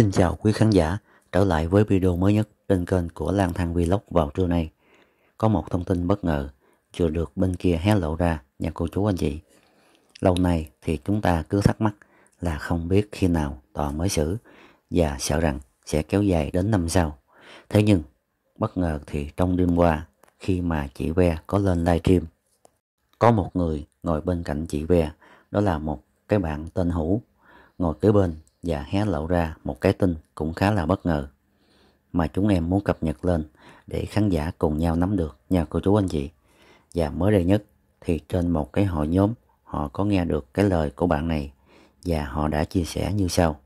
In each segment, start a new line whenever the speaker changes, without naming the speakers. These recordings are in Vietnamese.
Xin chào quý khán giả, trở lại với video mới nhất trên kênh của Lang Thang Vlog vào trưa nay. Có một thông tin bất ngờ chưa được bên kia hé lộ ra nha cô chú anh chị. Lâu nay thì chúng ta cứ thắc mắc là không biết khi nào tòa mới xử và sợ rằng sẽ kéo dài đến năm sau. Thế nhưng bất ngờ thì trong đêm qua khi mà chị Ve có lên livestream có một người ngồi bên cạnh chị Ve đó là một cái bạn tên Hữu ngồi kế bên và hé lộ ra một cái tin cũng khá là bất ngờ mà chúng em muốn cập nhật lên để khán giả cùng nhau nắm được nha cô chú anh chị. Và mới đây nhất thì trên một cái hội nhóm họ có nghe được cái lời của bạn này và họ đã chia sẻ như sau.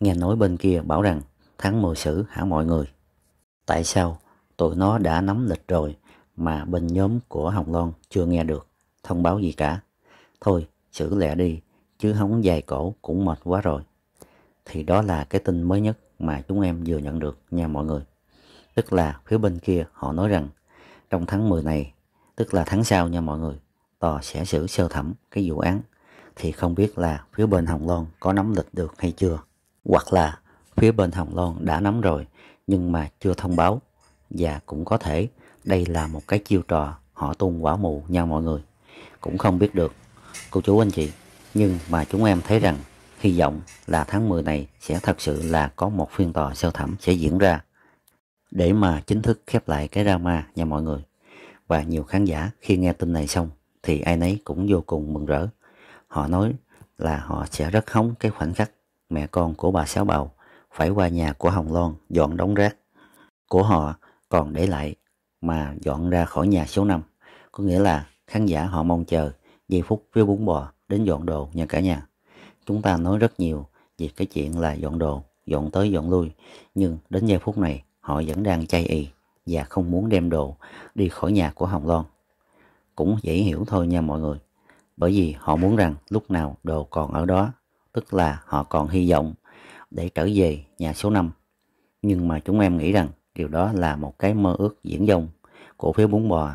Nghe nói bên kia bảo rằng tháng 10 xử hả mọi người. Tại sao tụi nó đã nắm lịch rồi mà bên nhóm của Hồng Loan chưa nghe được thông báo gì cả. Thôi xử lẹ đi chứ không dài cổ cũng mệt quá rồi thì đó là cái tin mới nhất mà chúng em vừa nhận được nha mọi người. Tức là phía bên kia họ nói rằng trong tháng 10 này, tức là tháng sau nha mọi người, tòa sẽ xử sơ thẩm cái vụ án thì không biết là phía bên Hồng Loan có nắm lịch được hay chưa. Hoặc là phía bên Hồng Loan đã nắm rồi nhưng mà chưa thông báo và cũng có thể đây là một cái chiêu trò họ tung quả mù nha mọi người. Cũng không biết được, cô chú anh chị. Nhưng mà chúng em thấy rằng hy vọng là tháng 10 này sẽ thật sự là có một phiên tòa sơ thẩm sẽ diễn ra để mà chính thức khép lại cái drama nha mọi người. Và nhiều khán giả khi nghe tin này xong thì ai nấy cũng vô cùng mừng rỡ. Họ nói là họ sẽ rất hóng cái khoảnh khắc mẹ con của bà Sáu bầu phải qua nhà của Hồng Loan dọn đống rác của họ còn để lại mà dọn ra khỏi nhà số 5. Có nghĩa là khán giả họ mong chờ giây phút phiếu bún bò đến dọn đồ nha cả nhà. Chúng ta nói rất nhiều về cái chuyện là dọn đồ, dọn tới dọn lui, nhưng đến giây phút này họ vẫn đang chay ì và không muốn đem đồ đi khỏi nhà của Hồng Loan. Cũng dễ hiểu thôi nha mọi người, bởi vì họ muốn rằng lúc nào đồ còn ở đó, tức là họ còn hy vọng để trở về nhà số 5. Nhưng mà chúng em nghĩ rằng điều đó là một cái mơ ước diễn dông của phía bún bò.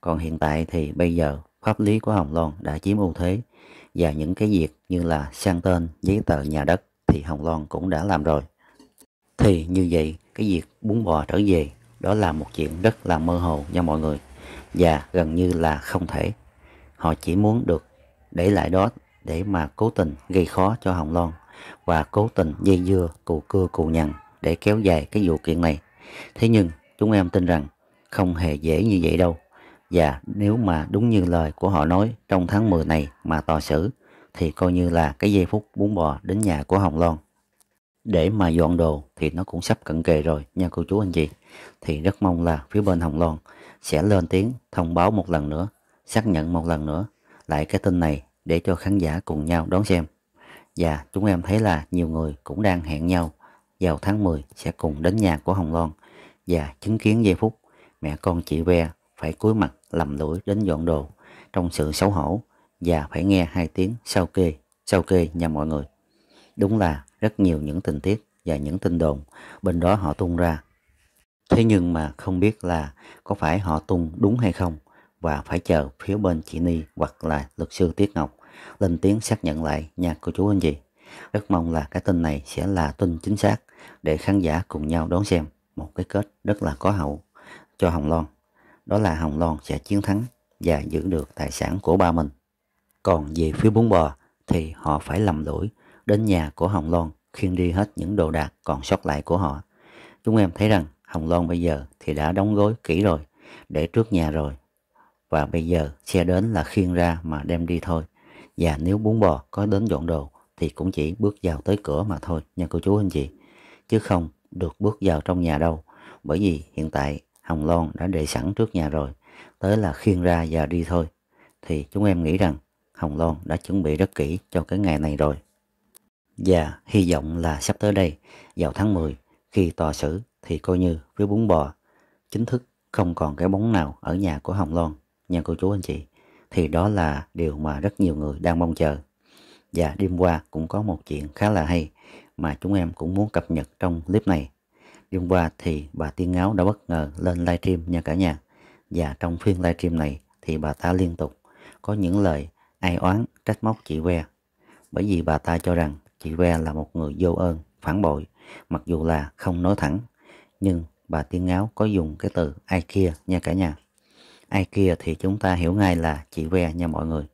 Còn hiện tại thì bây giờ pháp lý của Hồng Loan đã chiếm ưu thế và những cái việc như là sang tên, giấy tờ nhà đất thì Hồng Loan cũng đã làm rồi. Thì như vậy, cái việc bún bò trở về đó là một chuyện rất là mơ hồ nha mọi người và gần như là không thể. Họ chỉ muốn được để lại đó để mà cố tình gây khó cho Hồng Loan và cố tình dây dưa cù cưa cù nhằn để kéo dài cái vụ kiện này. Thế nhưng chúng em tin rằng không hề dễ như vậy đâu. Và dạ, nếu mà đúng như lời của họ nói trong tháng 10 này mà tòa xử thì coi như là cái giây phút bún bò đến nhà của Hồng Loan. Để mà dọn đồ thì nó cũng sắp cận kề rồi nha cô chú anh chị. Thì rất mong là phía bên Hồng Loan sẽ lên tiếng thông báo một lần nữa, xác nhận một lần nữa lại cái tin này để cho khán giả cùng nhau đón xem. Và dạ, chúng em thấy là nhiều người cũng đang hẹn nhau vào tháng 10 sẽ cùng đến nhà của Hồng Loan và dạ, chứng kiến giây phút mẹ con chị Ve phải cúi mặt lầm lỗi đến dọn đồ trong sự xấu hổ và phải nghe hai tiếng sao kê, sao kê nhà mọi người. Đúng là rất nhiều những tình tiết và những tin đồn bên đó họ tung ra. Thế nhưng mà không biết là có phải họ tung đúng hay không và phải chờ phía bên chị Ni hoặc là luật sư Tiết Ngọc lên tiếng xác nhận lại nha cô chú anh chị. Rất mong là cái tin này sẽ là tin chính xác để khán giả cùng nhau đón xem một cái kết rất là có hậu cho Hồng Loan đó là Hồng Loan sẽ chiến thắng và giữ được tài sản của ba mình. Còn về phía bốn bò thì họ phải lầm lỗi đến nhà của Hồng Loan khiêng đi hết những đồ đạc còn sót lại của họ. Chúng em thấy rằng Hồng Loan bây giờ thì đã đóng gối kỹ rồi, để trước nhà rồi. Và bây giờ xe đến là khiêng ra mà đem đi thôi. Và nếu bốn bò có đến dọn đồ thì cũng chỉ bước vào tới cửa mà thôi nha cô chú anh chị. Chứ không được bước vào trong nhà đâu. Bởi vì hiện tại hồng loan đã để sẵn trước nhà rồi tới là khiêng ra và đi thôi thì chúng em nghĩ rằng hồng loan đã chuẩn bị rất kỹ cho cái ngày này rồi và hy vọng là sắp tới đây vào tháng 10 khi tòa xử thì coi như với bún bò chính thức không còn cái bóng nào ở nhà của hồng loan nha cô chú anh chị thì đó là điều mà rất nhiều người đang mong chờ và đêm qua cũng có một chuyện khá là hay mà chúng em cũng muốn cập nhật trong clip này Đêm Ba thì bà Tiên Ngáo đã bất ngờ lên livestream nha cả nhà. Và trong phiên livestream này thì bà ta liên tục có những lời ai oán trách móc chị Que. Bởi vì bà ta cho rằng chị Que là một người vô ơn, phản bội, mặc dù là không nói thẳng. Nhưng bà Tiên Ngáo có dùng cái từ ai kia nha cả nhà. Ai kia thì chúng ta hiểu ngay là chị Que nha mọi người.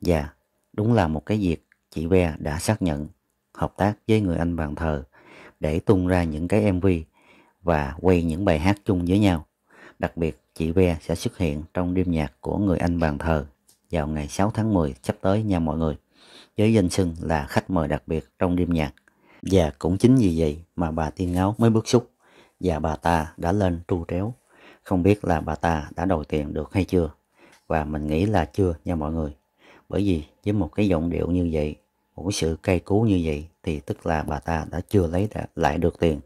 Và đúng là một cái việc chị Que đã xác nhận hợp tác với người anh bàn thờ để tung ra những cái MV và quay những bài hát chung với nhau. Đặc biệt, chị Ve sẽ xuất hiện trong đêm nhạc của người anh bàn thờ vào ngày 6 tháng 10 sắp tới nha mọi người, với danh xưng là khách mời đặc biệt trong đêm nhạc. Và cũng chính vì vậy mà bà Tiên Ngáo mới bước xúc và bà ta đã lên tru tréo. Không biết là bà ta đã đòi tiền được hay chưa? Và mình nghĩ là chưa nha mọi người. Bởi vì với một cái giọng điệu như vậy, một cái sự cay cú như vậy thì tức là bà ta đã chưa lấy lại được tiền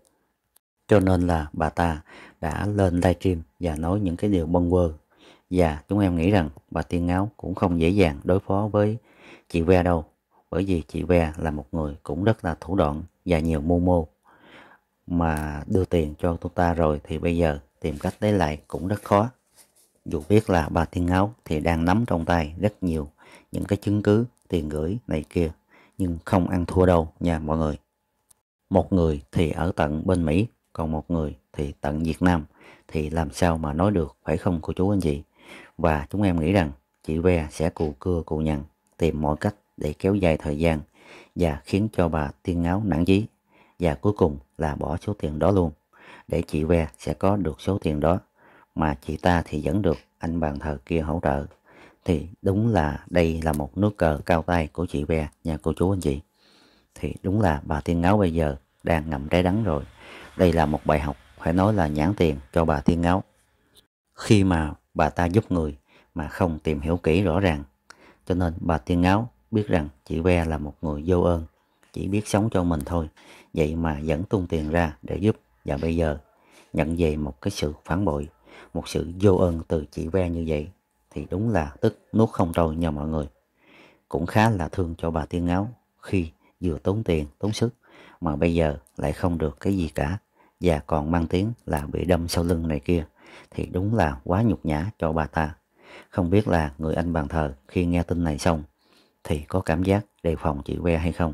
cho nên là bà ta đã lên livestream và nói những cái điều bâng quơ. Và chúng em nghĩ rằng bà Tiên Ngáo cũng không dễ dàng đối phó với chị Ve đâu. Bởi vì chị Ve là một người cũng rất là thủ đoạn và nhiều mưu mô. Mà đưa tiền cho chúng ta rồi thì bây giờ tìm cách lấy lại cũng rất khó. Dù biết là bà Tiên Ngáo thì đang nắm trong tay rất nhiều những cái chứng cứ tiền gửi này kia nhưng không ăn thua đâu nha mọi người. Một người thì ở tận bên Mỹ còn một người thì tận Việt Nam thì làm sao mà nói được phải không cô chú anh chị? Và chúng em nghĩ rằng chị Ve sẽ cù cưa cù nhằn tìm mọi cách để kéo dài thời gian và khiến cho bà Tiên Áo nản chí và cuối cùng là bỏ số tiền đó luôn để chị Ve sẽ có được số tiền đó mà chị ta thì vẫn được anh bàn thờ kia hỗ trợ thì đúng là đây là một nước cờ cao tay của chị Ve nha cô chú anh chị thì đúng là bà Tiên Áo bây giờ đang ngậm trái đắng rồi đây là một bài học phải nói là nhãn tiền cho bà Thiên Ngáo. Khi mà bà ta giúp người mà không tìm hiểu kỹ rõ ràng, cho nên bà Thiên Ngáo biết rằng chị Ve là một người vô ơn, chỉ biết sống cho mình thôi, vậy mà vẫn tung tiền ra để giúp và bây giờ nhận về một cái sự phản bội, một sự vô ơn từ chị Ve như vậy thì đúng là tức nuốt không trôi nha mọi người. Cũng khá là thương cho bà Thiên Ngáo khi vừa tốn tiền, tốn sức mà bây giờ lại không được cái gì cả và còn mang tiếng là bị đâm sau lưng này kia thì đúng là quá nhục nhã cho bà ta. Không biết là người anh bàn thờ khi nghe tin này xong thì có cảm giác đề phòng chị que hay không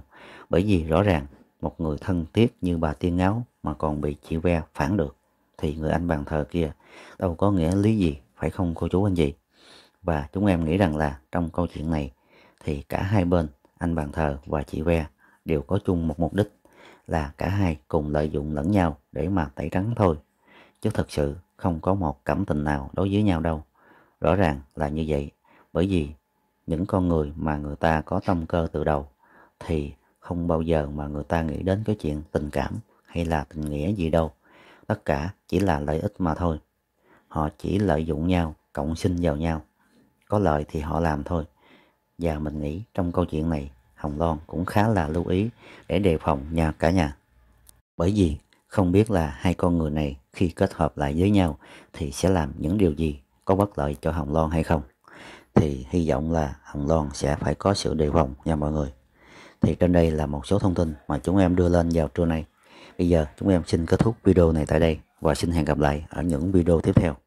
bởi vì rõ ràng một người thân thiết như bà Tiên Ngáo mà còn bị chị que phản được thì người anh bàn thờ kia đâu có nghĩa lý gì phải không cô chú anh gì Và chúng em nghĩ rằng là trong câu chuyện này thì cả hai bên anh bàn thờ và chị que đều có chung một mục đích là cả hai cùng lợi dụng lẫn nhau để mà tẩy trắng thôi. Chứ thật sự không có một cảm tình nào đối với nhau đâu. Rõ ràng là như vậy, bởi vì những con người mà người ta có tâm cơ từ đầu thì không bao giờ mà người ta nghĩ đến cái chuyện tình cảm hay là tình nghĩa gì đâu. Tất cả chỉ là lợi ích mà thôi. Họ chỉ lợi dụng nhau, cộng sinh vào nhau. Có lợi thì họ làm thôi. Và mình nghĩ trong câu chuyện này Hồng Loan cũng khá là lưu ý để đề phòng nhà cả nhà. Bởi vì không biết là hai con người này khi kết hợp lại với nhau thì sẽ làm những điều gì có bất lợi cho Hồng Loan hay không. Thì hy vọng là Hồng Loan sẽ phải có sự đề phòng nha mọi người. Thì trên đây là một số thông tin mà chúng em đưa lên vào trưa nay. Bây giờ chúng em xin kết thúc video này tại đây và xin hẹn gặp lại ở những video tiếp theo.